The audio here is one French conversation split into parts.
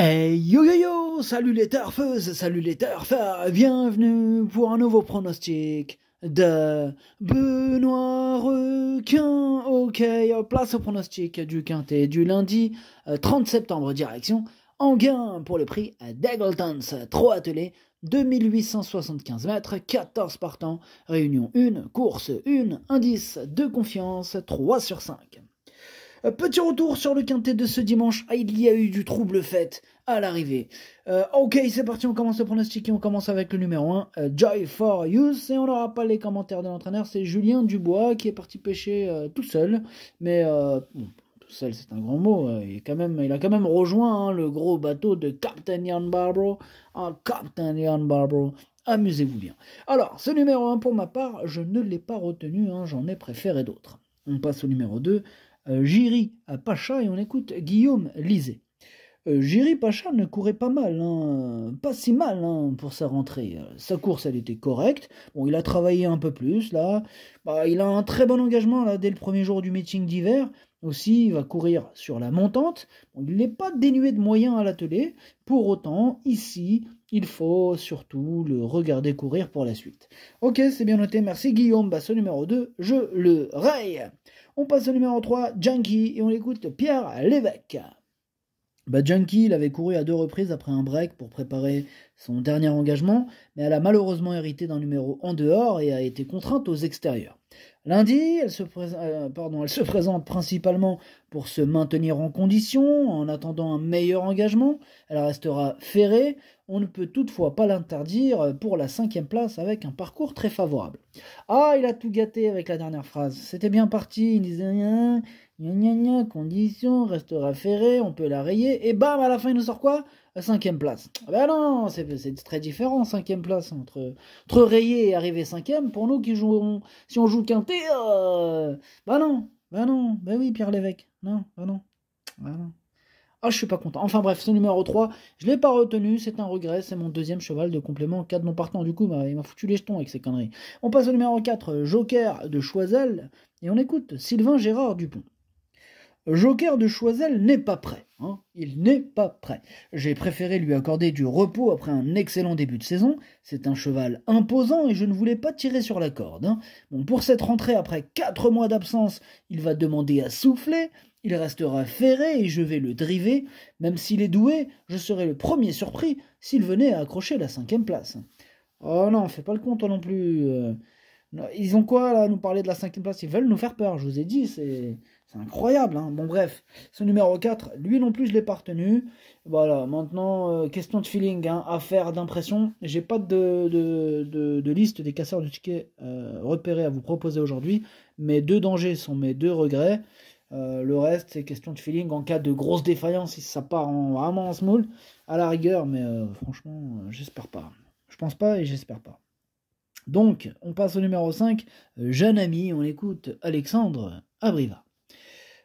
Hey yo yo yo, salut les turfeuses, salut les turfeurs, bienvenue pour un nouveau pronostic de Benoît Requin. Ok, place au pronostic du quintet du lundi 30 euh, septembre, direction en gain pour le prix d'Eggleton's, 3 ateliers, 2875 mètres, 14 partants, réunion 1, course 1, indice de confiance 3 sur 5. Euh, petit retour sur le quintet de ce dimanche. Ah, il y a eu du trouble fait à l'arrivée. Euh, ok, c'est parti, on commence le pronostic et on commence avec le numéro 1, euh, Joy for you Et on n'aura pas les commentaires de l'entraîneur, c'est Julien Dubois qui est parti pêcher tout seul. Mais tout seul, c'est un grand mot. Hein. il, quand même, il a quand même rejoint hein, le gros bateau de Captain Ian Barbro. Ah, Captain Ian Barbro. Amusez-vous bien. Alors, ce numéro 1, pour ma part, je ne l'ai pas retenu, hein, j'en ai préféré d'autres. On passe au numéro 2, euh, Jiri Pacha et on écoute Guillaume Lisée. Euh, Jiri Pacha ne courait pas mal, hein, pas si mal hein, pour sa rentrée. Euh, sa course, elle était correcte. Bon, il a travaillé un peu plus là. Bah, il a un très bon engagement là dès le premier jour du meeting d'hiver. Aussi, il va courir sur la montante. il n'est pas dénué de moyens à l'atelier. Pour autant, ici, il faut surtout le regarder courir pour la suite. Ok, c'est bien noté. Merci Guillaume. Bah, ce numéro 2, je le raille. On passe au numéro 3, Junkie, et on écoute Pierre Lévesque. Bah, Junkie, il avait couru à deux reprises après un break pour préparer son dernier engagement, mais elle a malheureusement hérité d'un numéro en dehors et a été contrainte aux extérieurs. Lundi, elle se, présente, euh, pardon, elle se présente principalement pour se maintenir en condition en attendant un meilleur engagement. Elle restera ferrée. On ne peut toutefois pas l'interdire pour la cinquième place avec un parcours très favorable. Ah, il a tout gâté avec la dernière phrase. C'était bien parti. Il disait rien condition, restera ferré, on peut la rayer. Et bam, à la fin, il nous sort quoi Cinquième place. Ah ben non, c'est très différent, cinquième place. Entre, rayer et arriver cinquième, pour nous qui jouons, si on joue qu'un euh, bah non, ben non, ben oui, Pierre Lévesque. Non, ben non, Ah, je suis pas content. Enfin bref, ce numéro 3, je l'ai pas retenu, c'est un regret, c'est mon deuxième cheval de complément en de non partant. Du coup, il m'a foutu les jetons avec ces conneries. On passe au numéro 4, Joker de Choisel, et on écoute Sylvain Gérard Dupont. Joker de Choisel n'est pas prêt. Hein il n'est pas prêt. J'ai préféré lui accorder du repos après un excellent début de saison. C'est un cheval imposant et je ne voulais pas tirer sur la corde. Hein. bon, pour cette rentrée, après 4 mois d'absence, il va demander à souffler. Il restera ferré et je vais le driver. Même s'il est doué, je serai le premier surpris s'il venait à accrocher la cinquième place. Oh non, fais pas le compte non plus. Euh. Ils ont quoi là à nous parler de la cinquième place Ils veulent nous faire peur, je vous ai dit, c'est incroyable. Hein. Bon bref, ce numéro 4, lui non plus je l'ai pas retenu. Voilà, maintenant euh, question de feeling, hein. affaire d'impression. J'ai pas de, liste des casseurs de tickets euh, repérés à vous proposer aujourd'hui. Mes deux dangers sont mes deux regrets. Euh, le reste, c'est question de feeling. En cas de grosse défaillance, si ça part vraiment en small, à la rigueur, mais franchement, j'espère pas. Je pense pas et j'espère pas. Donc, on passe au numéro 5, euh, jeune ami, on écoute Alexandre Abriva.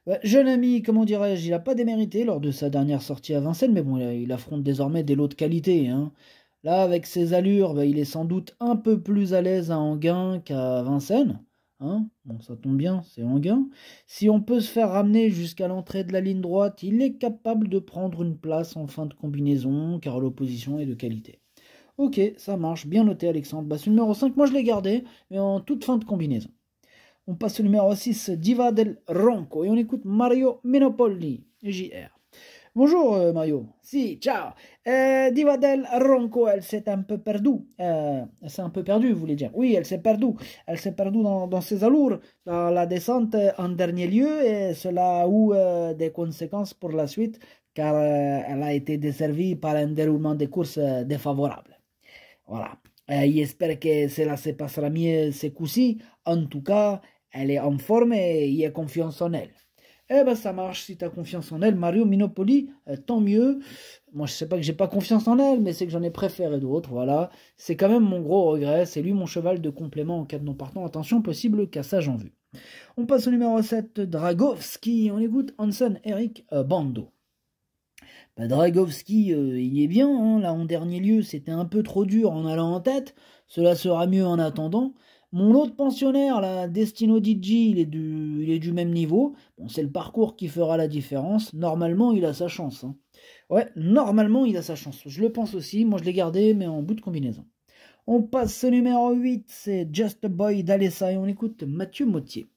Bah, jeune ami, comment dirais-je, il n'a pas démérité lors de sa dernière sortie à Vincennes, mais bon, il, affronte désormais des lots de qualité. Hein. Là, avec ses allures, bah, il est sans doute un peu plus à l'aise à Anguin qu'à Vincennes. Hein bon, ça tombe bien, c'est Anguin. Si on peut se faire ramener jusqu'à l'entrée de la ligne droite, il est capable de prendre une place en fin de combinaison, car l'opposition est de qualité. Ok, ça marche, bien noté Alexandre. Bah, numéro 5, moi je l'ai gardé, mais en toute fin de combinaison. On passe au numéro 6, Diva del Ronco, et on écoute Mario Menopoli, JR. Bonjour euh, Mario. Si, ciao. Euh, Diva del Ronco, elle s'est un peu perdue. Euh, elle s'est un peu perdue, vous voulez dire. Oui, elle s'est perdue. Elle s'est perdue dans, ses allures, dans la descente en dernier lieu, et cela a eu euh, des conséquences pour la suite, car elle a été desservie par un déroulement des courses défavorable. Voilà. Eh, il espère que cela se passera mieux ce coup-ci. En tout cas, elle est en forme et il a confiance en elle. Eh ben ça marche, si tu as confiance en elle, Mario Minopoli, eh, tant mieux. Moi je sais pas que j'ai pas confiance en elle, mais c'est que j'en ai préféré d'autres, voilà. C'est quand même mon gros regret, c'est lui mon cheval de complément en cas de non partant. Attention, possible cassage en vue. On passe au numéro 7, Dragovski, on écoute Hansen Eric euh, Bando. Bah, Dragovski, euh, il est bien, hein, là en dernier lieu, c'était un peu trop dur en allant en tête, cela sera mieux en attendant. Mon autre pensionnaire, la Destino DJ, il est du, il est du même niveau. Bon, c'est le parcours qui fera la différence. Normalement, il a sa chance. Hein. Ouais, normalement, il a sa chance. Je le pense aussi. Moi, je l'ai gardé, mais en bout de combinaison. On passe au numéro 8, c'est Just a Boy d'Alessa et on écoute Mathieu Mottier.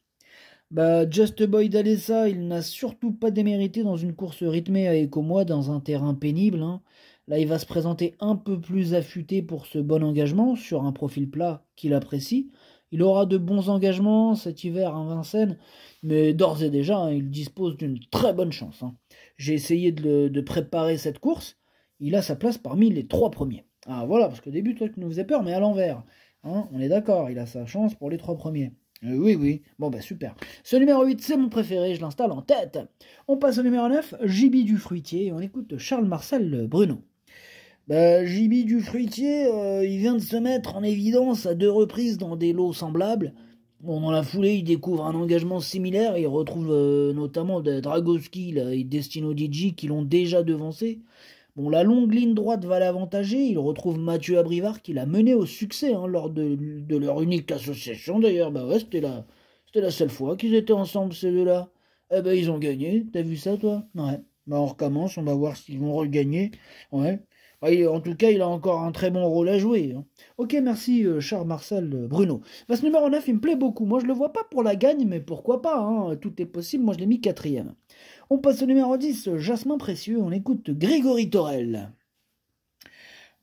Bah, Just Boy d'Alessa, il n'a surtout pas démérité dans une course rythmée avec moi dans un terrain pénible. Hein. Là, il va se présenter un peu plus affûté pour ce bon engagement sur un profil plat qu'il apprécie. Il aura de bons engagements cet hiver à Vincennes, mais d'ores et déjà, hein, il dispose d'une très bonne chance. Hein. J'ai essayé de, préparer cette course. Il a sa place parmi les trois premiers. Ah voilà, parce que début, toi, tu nous faisais peur, mais à l'envers. on est d'accord, il a sa chance pour les trois premiers. Euh, oui, oui. Bon, bah super. Ce numéro 8, c'est mon préféré, je l'installe en tête. On passe au numéro 9, Gibi du Fruitier, et on écoute Charles Marcel Bruno. Bah, Jibi du Fruitier, euh, il vient de se mettre en évidence à deux reprises dans des lots semblables. Bon, dans la foulée, il découvre un engagement similaire, il retrouve euh, notamment Dragoski et Destino DJ qui l'ont déjà devancé. Bon, la longue ligne droite va l'avantager. Il retrouve Mathieu Abrivard qui l'a mené au succès hein, lors de, leur unique association. D'ailleurs, bah ouais, c'était la, c'était la seule fois qu'ils étaient ensemble, ces deux-là. Eh ben, ils ont gagné. T'as vu ça, toi Ouais. Bah, on recommence. On va voir s'ils vont regagner. Ouais en tout cas, il a encore un très bon rôle à jouer. Hein. Ok, merci euh, Charles Marcel euh, Bruno. ce numéro 9, il me plaît beaucoup. Moi, je le vois pas pour la gagne, mais pourquoi pas hein. Tout est possible. Moi, je l'ai mis quatrième. On passe au numéro 10, Jasmin Précieux. On écoute Grégory Torel.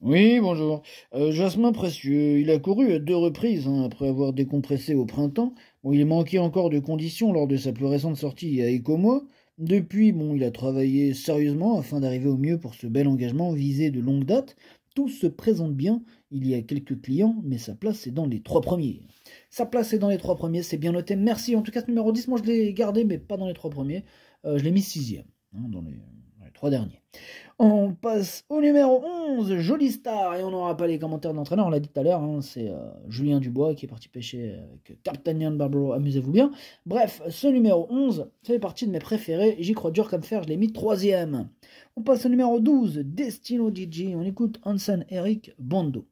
Oui, bonjour. Euh, Jasmin Précieux, il a couru à deux reprises hein, après avoir décompressé au printemps. où il manquait encore de conditions lors de sa plus récente sortie à Ecomo. Depuis, bon, il a travaillé sérieusement afin d'arriver au mieux pour ce bel engagement visé de longue date. Tout se présente bien, il y a quelques clients, mais sa place est dans les trois premiers. Sa place est dans les trois premiers, c'est bien noté. Merci. En tout cas, ce numéro 10, moi je l'ai gardé, mais pas dans les trois premiers. Euh, je l'ai mis sixième. Hein, dans les trois derniers. On passe au numéro 11, joli Star, et on n'aura pas les commentaires d'entraîneur, on l'a dit tout à l'heure, hein, c'est euh, Julien Dubois qui est parti pêcher avec Captain Barbaro, amusez-vous bien. Bref, ce numéro 11 fait partie de mes préférés, j'y crois dur comme fer, je l'ai mis troisième. On passe au numéro 12, Destino DJ, on écoute Hansen Eric Bando.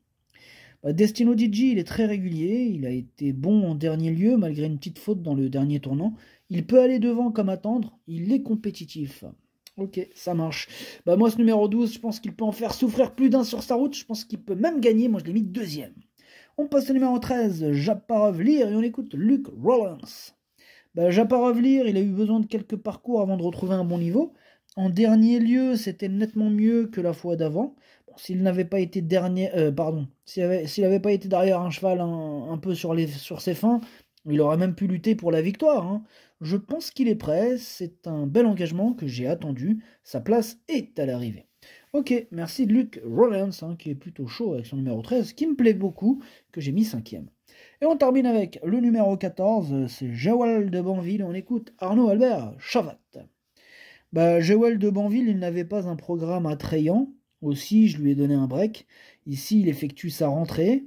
Bah, Destino DJ, il est très régulier, il a été bon en dernier lieu malgré une petite faute dans le dernier tournant. Il peut aller devant comme attendre, il est compétitif. Ok, ça marche. Bah moi, ce numéro 12, je pense qu'il peut en faire souffrir plus d'un sur sa route. Je pense qu'il peut même gagner. Moi, je l'ai mis deuxième. On passe au numéro 13, Japarov Lire, et on écoute Luke Rollins. Bah, Japarov il a eu besoin de quelques parcours avant de retrouver un bon niveau. En dernier lieu, c'était nettement mieux que la fois d'avant. s'il n'avait pas été dernier, euh, pardon, s'il n'avait pas été derrière un cheval un, peu sur, les, sur ses fins, il aurait même pu lutter pour la victoire. Hein. Je pense qu'il est prêt, c'est un bel engagement que j'ai attendu, sa place est à l'arrivée. Ok, merci Luc Rollins, hein, qui est plutôt chaud avec son numéro 13, qui me plaît beaucoup, que j'ai mis cinquième. Et on termine avec le numéro 14, c'est Joël de Banville, on écoute Arnaud Albert Chavat. Bah, Joël de Banville, il n'avait pas un programme attrayant, aussi je lui ai donné un break. Ici, il effectue sa rentrée,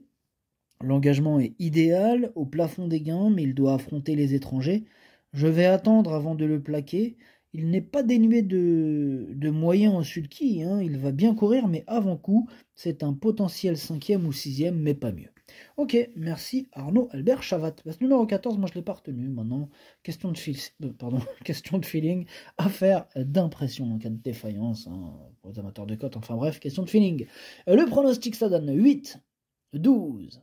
L'engagement est idéal au plafond des gains, mais il doit affronter les étrangers. Je vais attendre avant de le plaquer. Il n'est pas dénué de, moyens en sulky, hein. il va bien courir, mais avant coup, c'est un potentiel cinquième ou sixième, mais pas mieux. Ok, merci Arnaud Albert Chavat. Parce numéro 14, moi je ne l'ai pas retenu. Maintenant, question de, euh, pardon, question de feeling, affaire d'impression en cas de défaillance hein, aux pour amateurs de cotes. Enfin bref, question de feeling. Euh, le pronostic, ça donne 8, 12,